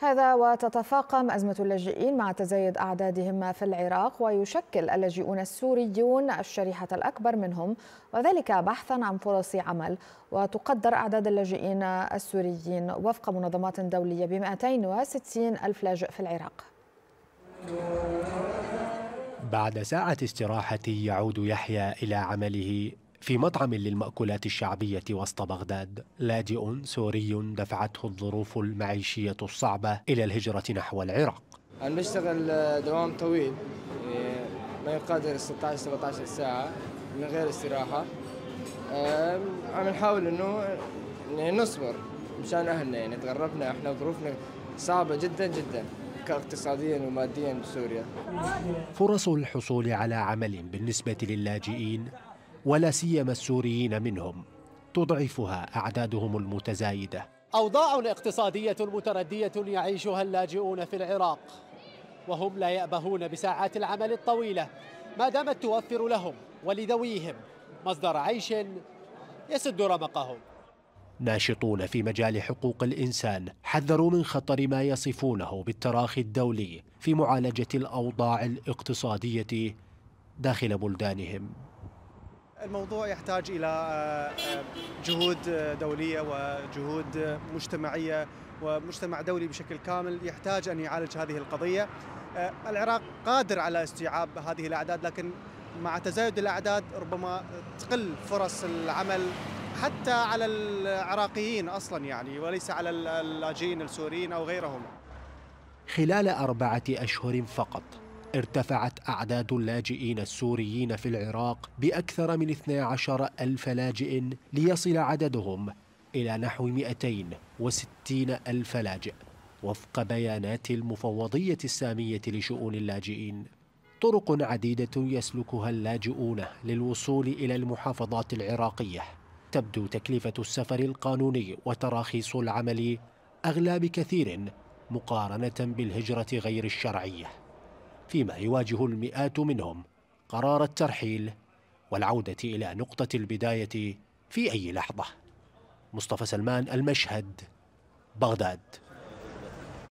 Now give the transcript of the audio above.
هذا وتتفاقم أزمة اللاجئين مع تزايد أعدادهم في العراق ويشكل اللاجئون السوريون الشريحة الأكبر منهم وذلك بحثا عن فرص عمل وتقدر أعداد اللاجئين السوريين وفق منظمات دولية ب 260 ألف لاجئ في العراق بعد ساعة استراحة يعود يحيى إلى عمله في مطعم للمأكولات الشعبية وسط بغداد لاجئ سوري دفعته الظروف المعيشية الصعبة إلى الهجرة نحو العراق أنا بشتغل دوام طويل يعني ما يقدر 16 17 ساعة من غير استراحة عم نحاول إنه يعني نصبر مشان أهلنا يعني تغربنا إحنا ظروفنا صعبة جدا جدا اقتصاديا وماديا بسوريا فرص الحصول على عمل بالنسبة للاجئين ولا سيما السوريين منهم تضعفها أعدادهم المتزايدة أوضاع اقتصادية متردية يعيشها اللاجئون في العراق وهم لا يأبهون بساعات العمل الطويلة ما دامت توفر لهم ولذويهم مصدر عيش يسد رمقهم ناشطون في مجال حقوق الإنسان حذروا من خطر ما يصفونه بالتراخي الدولي في معالجة الأوضاع الاقتصادية داخل بلدانهم الموضوع يحتاج الى آه، جهود دوليه وجهود مجتمعيه ومجتمع دولي بشكل كامل يحتاج ان يعالج هذه القضيه. آه، العراق قادر على استيعاب هذه الاعداد لكن مع تزايد الاعداد ربما تقل فرص العمل حتى على العراقيين اصلا يعني وليس على اللاجئين السوريين او غيرهم. خلال اربعه اشهر فقط ارتفعت أعداد اللاجئين السوريين في العراق بأكثر من 12 ألف لاجئ ليصل عددهم إلى نحو 260 ألف لاجئ وفق بيانات المفوضية السامية لشؤون اللاجئين طرق عديدة يسلكها اللاجئون للوصول إلى المحافظات العراقية تبدو تكلفة السفر القانوني وتراخيص العمل أغلى بكثير مقارنة بالهجرة غير الشرعية فيما يواجه المئات منهم قرار الترحيل والعودة إلى نقطة البداية في أي لحظة مصطفى سلمان المشهد بغداد